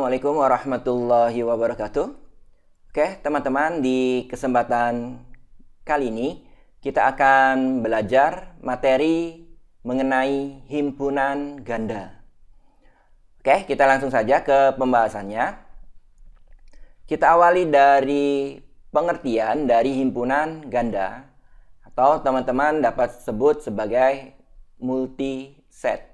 Assalamualaikum warahmatullahi wabarakatuh. Oke, teman-teman, di kesempatan kali ini kita akan belajar materi mengenai himpunan ganda. Oke, kita langsung saja ke pembahasannya. Kita awali dari pengertian dari himpunan ganda atau teman-teman dapat sebut sebagai multi set.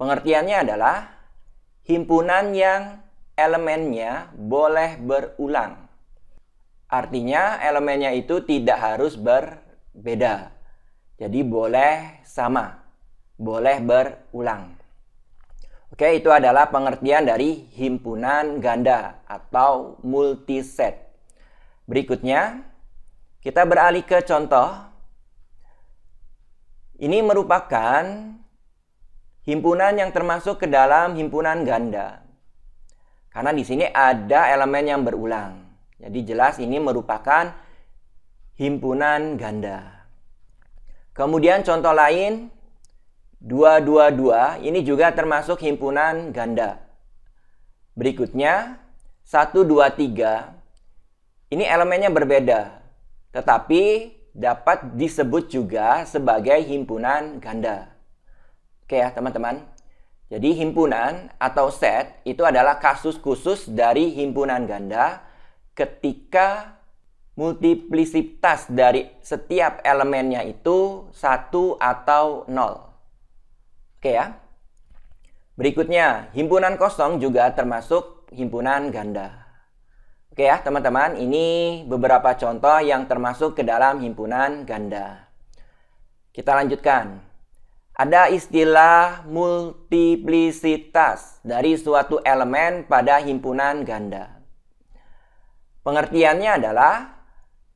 Pengertiannya adalah himpunan yang elemennya boleh berulang. Artinya elemennya itu tidak harus berbeda. Jadi boleh sama, boleh berulang. Oke, itu adalah pengertian dari himpunan ganda atau multiset. Berikutnya, kita beralih ke contoh. Ini merupakan himpunan yang termasuk ke dalam himpunan ganda. Karena di sini ada elemen yang berulang. Jadi jelas ini merupakan himpunan ganda. Kemudian contoh lain 222 ini juga termasuk himpunan ganda. Berikutnya 123 ini elemennya berbeda tetapi dapat disebut juga sebagai himpunan ganda. Oke ya teman-teman. Jadi himpunan atau set itu adalah kasus khusus dari himpunan ganda ketika multiplisitas dari setiap elemennya itu satu atau nol. Oke ya. Berikutnya, himpunan kosong juga termasuk himpunan ganda. Oke ya, teman-teman, ini beberapa contoh yang termasuk ke dalam himpunan ganda. Kita lanjutkan. Ada istilah multiplisitas dari suatu elemen pada himpunan ganda. Pengertiannya adalah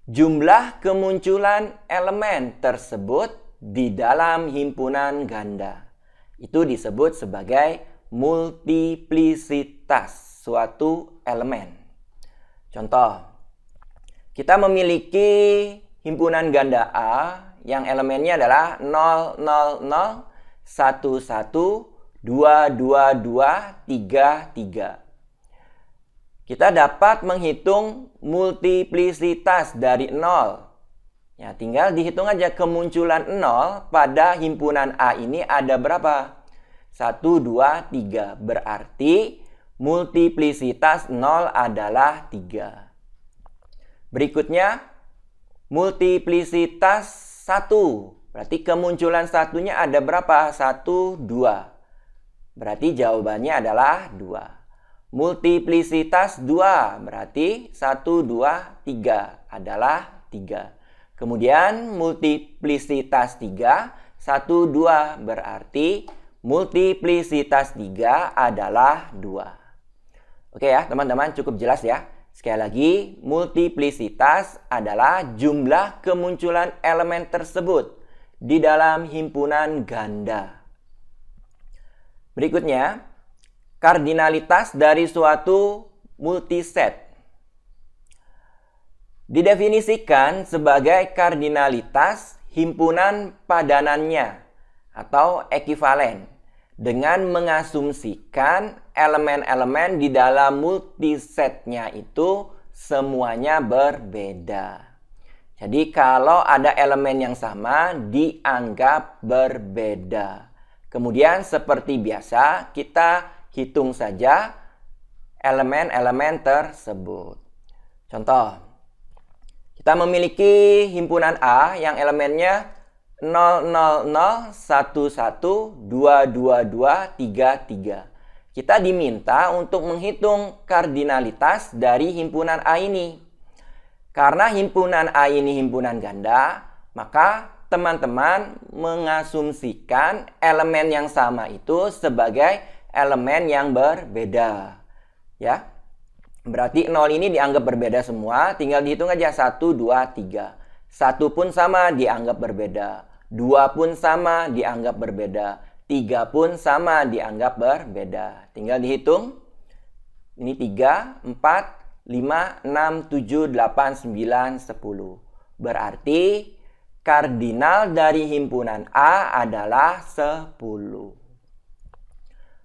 jumlah kemunculan elemen tersebut di dalam himpunan ganda. Itu disebut sebagai multiplisitas suatu elemen. Contoh, kita memiliki himpunan ganda A yang elemennya adalah 0, 0, 0, 1, 1, 2, 2, 2, 3, 3. Kita dapat menghitung multiplisitas dari 0. Ya, tinggal dihitung aja kemunculan 0 pada himpunan A ini ada berapa? 1, 2, 3. Berarti multiplisitas 0 adalah 3. Berikutnya, multiplisitas satu. Berarti kemunculan satunya ada berapa? Satu, dua. Berarti jawabannya adalah dua. Multiplisitas dua. Berarti satu, dua, tiga adalah tiga. Kemudian multiplisitas tiga. Satu, dua. Berarti multiplisitas tiga adalah dua. Oke ya teman-teman cukup jelas ya. Sekali lagi, multiplisitas adalah jumlah kemunculan elemen tersebut di dalam himpunan ganda. Berikutnya, kardinalitas dari suatu multiset didefinisikan sebagai kardinalitas himpunan padanannya atau ekivalen dengan mengasumsikan elemen-elemen di dalam multisetnya itu semuanya berbeda. Jadi kalau ada elemen yang sama dianggap berbeda. Kemudian seperti biasa kita hitung saja elemen-elemen tersebut. Contoh, kita memiliki himpunan A yang elemennya 0, 0, 0, 1, 1, 2, 2, 2, 3, 3 kita diminta untuk menghitung kardinalitas dari himpunan A ini. Karena himpunan A ini himpunan ganda, maka teman-teman mengasumsikan elemen yang sama itu sebagai elemen yang berbeda. Ya. Berarti 0 ini dianggap berbeda semua, tinggal dihitung aja 1 2 3. Satu pun sama dianggap berbeda, dua pun sama dianggap berbeda 3 pun sama dianggap berbeda. Tinggal dihitung. Ini 3, 4, 5, 6, 7, 8, 9, 10. Berarti kardinal dari himpunan A adalah 10.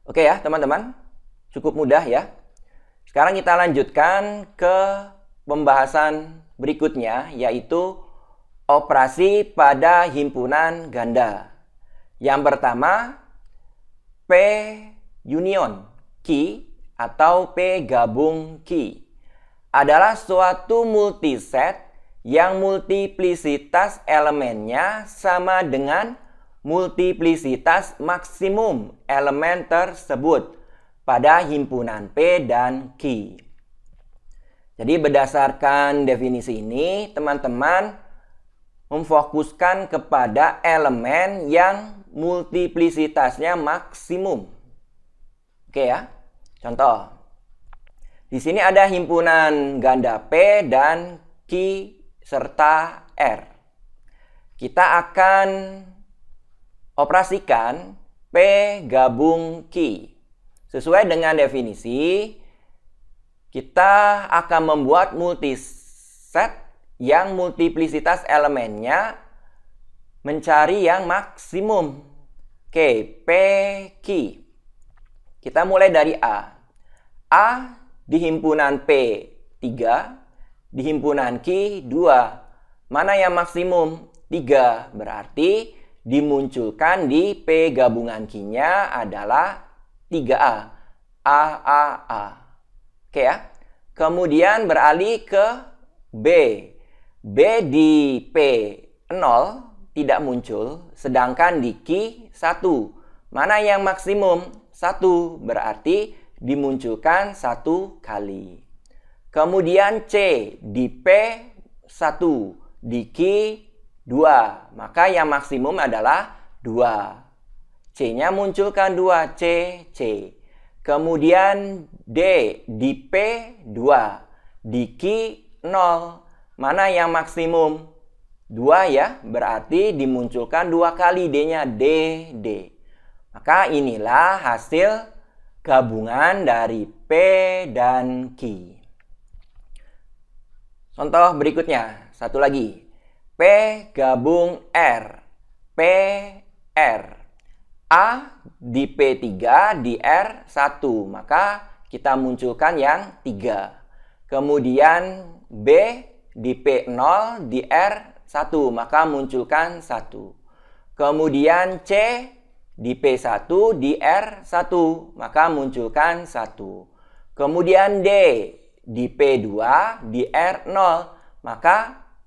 Oke ya teman-teman, cukup mudah ya. Sekarang kita lanjutkan ke pembahasan berikutnya yaitu operasi pada himpunan ganda. Yang pertama, P union key atau P gabung key adalah suatu multiset yang multiplisitas elemennya sama dengan multiplisitas maksimum elemen tersebut pada himpunan P dan Q. Jadi berdasarkan definisi ini, teman-teman memfokuskan kepada elemen yang multiplisitasnya maksimum. Oke ya. Contoh. Di sini ada himpunan ganda P dan Q serta R. Kita akan operasikan P gabung Q. Sesuai dengan definisi, kita akan membuat multiset yang multiplisitas elemennya mencari yang maksimum. Oke, Q. Kita mulai dari A. A di himpunan P 3, di himpunan Q 2. Mana yang maksimum? 3. Berarti dimunculkan di P gabungan Q-nya adalah 3A. A, A, A. Oke ya. Kemudian beralih ke B. B di P 0, tidak muncul, sedangkan di q 1. Mana yang maksimum? 1, berarti dimunculkan satu kali. Kemudian C di P 1, di q 2. Maka yang maksimum adalah 2. C-nya munculkan 2, C, C. Kemudian D di P 2, di q 0. Mana yang maksimum? Dua ya, berarti dimunculkan dua kali D-nya D, D. Maka inilah hasil gabungan dari P dan Q. Contoh berikutnya, satu lagi. P gabung R. P, R. A di P3, di R1. Maka kita munculkan yang 3. Kemudian B di P0, di R 1, maka munculkan 1. Kemudian C di P1 di R1, maka munculkan 1. Kemudian D di P2 di R0, maka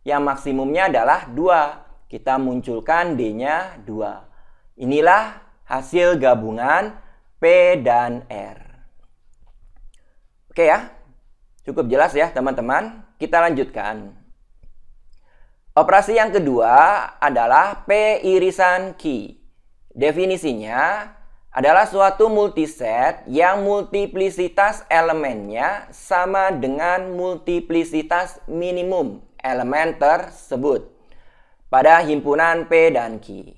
yang maksimumnya adalah 2. Kita munculkan D-nya 2. Inilah hasil gabungan P dan R. Oke ya, cukup jelas ya teman-teman. Kita lanjutkan. Operasi yang kedua adalah P irisan Q. Definisinya adalah suatu multiset yang multiplisitas elemennya sama dengan multiplisitas minimum elemen tersebut pada himpunan P dan Q.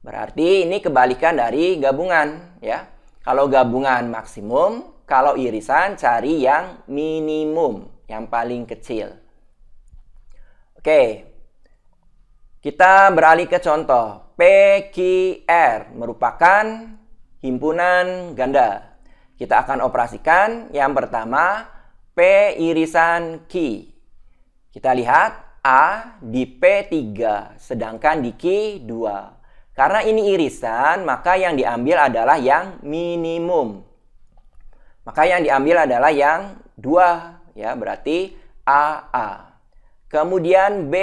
Berarti ini kebalikan dari gabungan ya. Kalau gabungan maksimum, kalau irisan cari yang minimum, yang paling kecil. Oke, kita beralih ke contoh. PQR merupakan himpunan ganda. Kita akan operasikan yang pertama P irisan Q. Kita lihat A di P3 sedangkan di Q2. Karena ini irisan maka yang diambil adalah yang minimum. Maka yang diambil adalah yang 2 ya berarti AA. Kemudian B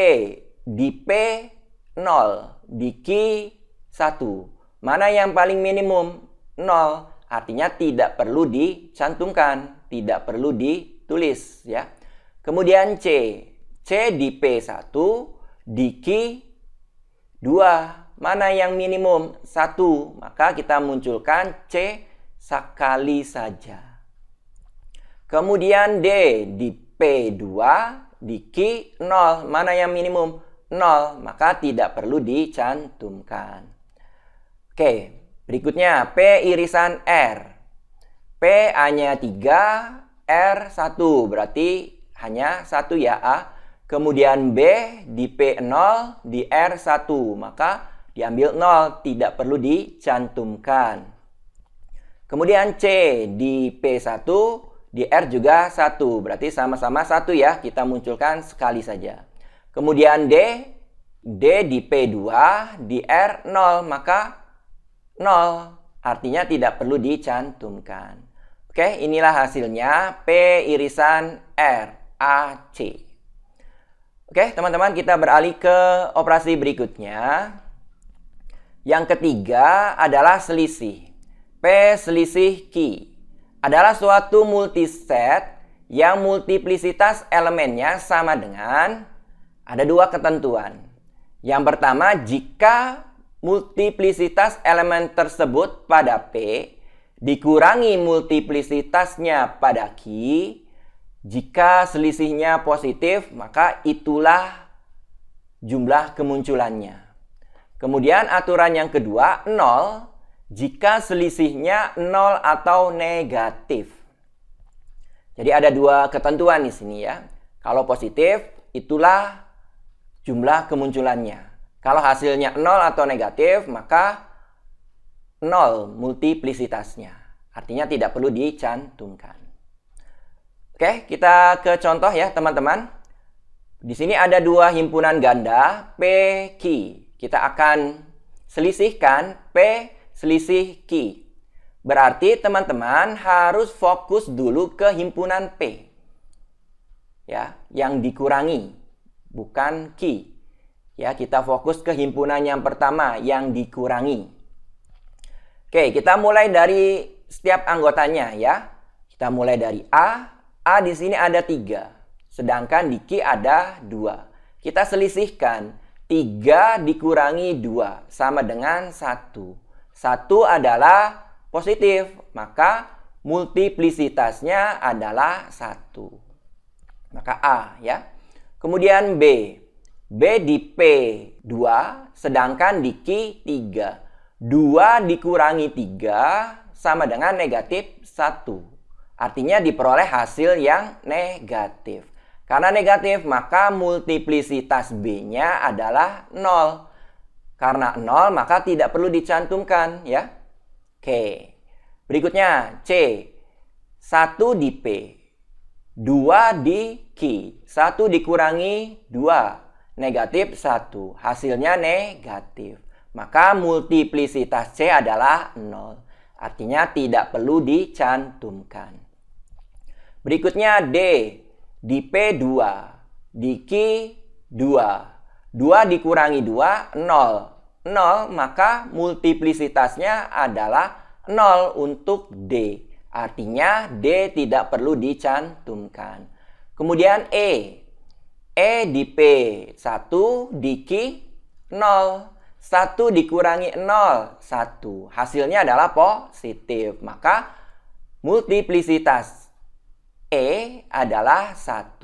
di P0, di Q1. Mana yang paling minimum? 0. Artinya tidak perlu dicantumkan, tidak perlu ditulis ya. Kemudian C. C di P1, di Q2. Mana yang minimum? 1. Maka kita munculkan C sekali saja. Kemudian D di P2 di Q0. Mana yang minimum? 0, maka tidak perlu dicantumkan. Oke, berikutnya P irisan R. P hanya 3, R 1, berarti hanya 1 ya A. Kemudian B di P0, di R1, maka diambil 0, tidak perlu dicantumkan. Kemudian C di P1, di R juga 1, berarti sama-sama 1 ya, kita munculkan sekali saja. Kemudian D, D di P2, di R 0, maka 0. Artinya tidak perlu dicantumkan. Oke, inilah hasilnya P irisan R, A, C. Oke, teman-teman kita beralih ke operasi berikutnya. Yang ketiga adalah selisih. P selisih Q adalah suatu multiset yang multiplisitas elemennya sama dengan ada dua ketentuan. Yang pertama, jika multiplisitas elemen tersebut pada P dikurangi multiplisitasnya pada Q, jika selisihnya positif, maka itulah jumlah kemunculannya. Kemudian aturan yang kedua, 0 jika selisihnya 0 atau negatif. Jadi ada dua ketentuan di sini ya. Kalau positif, itulah jumlah kemunculannya. Kalau hasilnya 0 atau negatif, maka 0 multiplisitasnya. Artinya tidak perlu dicantumkan. Oke, kita ke contoh ya teman-teman. Di sini ada dua himpunan ganda, P, Q. Kita akan selisihkan P selisih Q. Berarti teman-teman harus fokus dulu ke himpunan P. Ya, yang dikurangi bukan ki. Ya, kita fokus ke himpunan yang pertama yang dikurangi. Oke, kita mulai dari setiap anggotanya ya. Kita mulai dari A. A di sini ada tiga, sedangkan di Ki ada dua. Kita selisihkan 3 dikurangi 2 sama dengan 1. 1 adalah positif, maka multiplisitasnya adalah 1. Maka A ya. Kemudian B. B di P2 sedangkan di Q 3. 2 dikurangi 3 sama dengan negatif 1. Artinya diperoleh hasil yang negatif. Karena negatif maka multiplisitas B-nya adalah 0. Karena 0 maka tidak perlu dicantumkan ya. Oke. Berikutnya C. 1 di P. 2 di Q. 1 dikurangi 2. Negatif 1. Hasilnya negatif. Maka multiplisitas C adalah 0. Artinya tidak perlu dicantumkan. Berikutnya D. Di P2. Di Q 2. 2 dikurangi 2, 0. 0 maka multiplisitasnya adalah 0 untuk D. Artinya D tidak perlu dicantumkan. Kemudian E. E di P 1 Q. 0. 1 dikurangi 0, 1. Hasilnya adalah positif. Maka multiplisitas E adalah 1.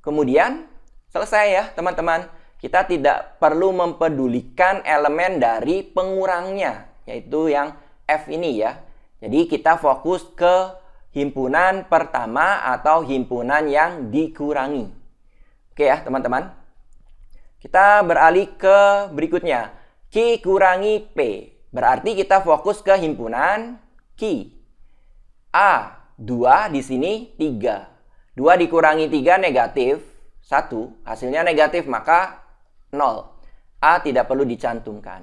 Kemudian selesai ya teman-teman. Kita tidak perlu mempedulikan elemen dari pengurangnya, yaitu yang F ini ya. Jadi kita fokus ke himpunan pertama atau himpunan yang dikurangi. Oke ya teman-teman. Kita beralih ke berikutnya. Q kurangi P. Berarti kita fokus ke himpunan Q. A. 2 di sini 3. 2 dikurangi 3 negatif. 1. Hasilnya negatif maka 0. A tidak perlu dicantumkan.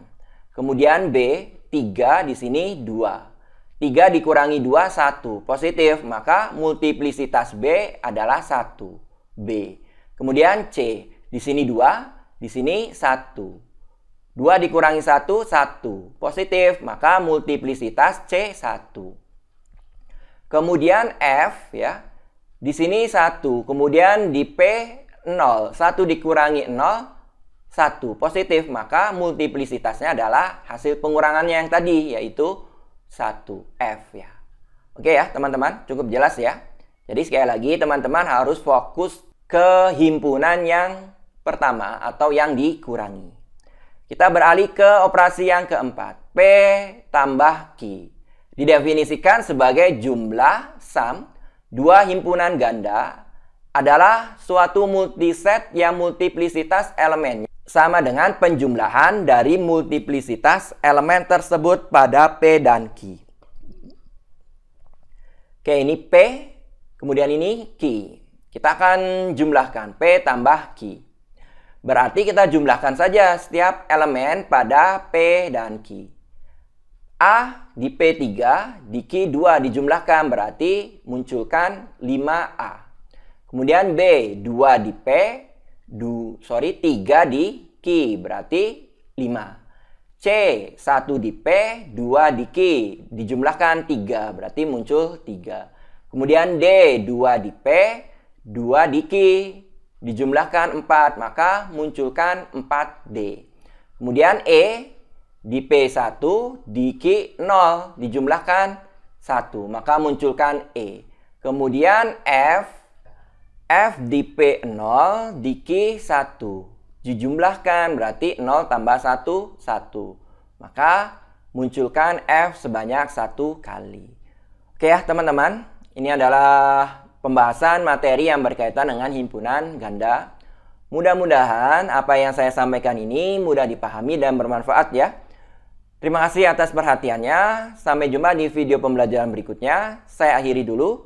Kemudian B 3 di sini 2. 3 dikurangi 2, 1. Positif, maka multiplisitas B adalah 1. B. Kemudian C. Di sini 2, di sini 1. 2 dikurangi 1, 1. Positif, maka multiplisitas C 1. Kemudian F, ya. Di sini 1, kemudian di P 0. 1 dikurangi 0, 1. Positif, maka multiplisitasnya adalah hasil pengurangannya yang tadi, yaitu satu f ya. Oke ya teman-teman, cukup jelas ya. Jadi sekali lagi teman-teman harus fokus ke himpunan yang pertama atau yang dikurangi. Kita beralih ke operasi yang keempat, P tambah Q. Didefinisikan sebagai jumlah sum dua himpunan ganda adalah suatu multiset yang multiplisitas elemennya sama dengan penjumlahan dari multiplisitas elemen tersebut pada P dan Q. Oke, ini P, kemudian ini Q. Kita akan jumlahkan P tambah Q. Berarti kita jumlahkan saja setiap elemen pada P dan Q. A di P3, di Q2 dijumlahkan berarti munculkan 5A. Kemudian B 2 di P, du, sorry 3 di Q, berarti 5. C 1 di P, 2 di Q, Dijumlahkan 3 berarti muncul 3. Kemudian D 2 di P, 2 di Q, Dijumlahkan 4 maka munculkan 4D. Kemudian E di P1 di Q 0 dijumlahkan 1 maka munculkan E. Kemudian F F di P 0 di Q 1. Dijumlahkan berarti 0 tambah 1, 1. Maka munculkan F sebanyak satu kali. Oke ya teman-teman, ini adalah pembahasan materi yang berkaitan dengan himpunan ganda. Mudah-mudahan apa yang saya sampaikan ini mudah dipahami dan bermanfaat ya. Terima kasih atas perhatiannya. Sampai jumpa di video pembelajaran berikutnya. Saya akhiri dulu.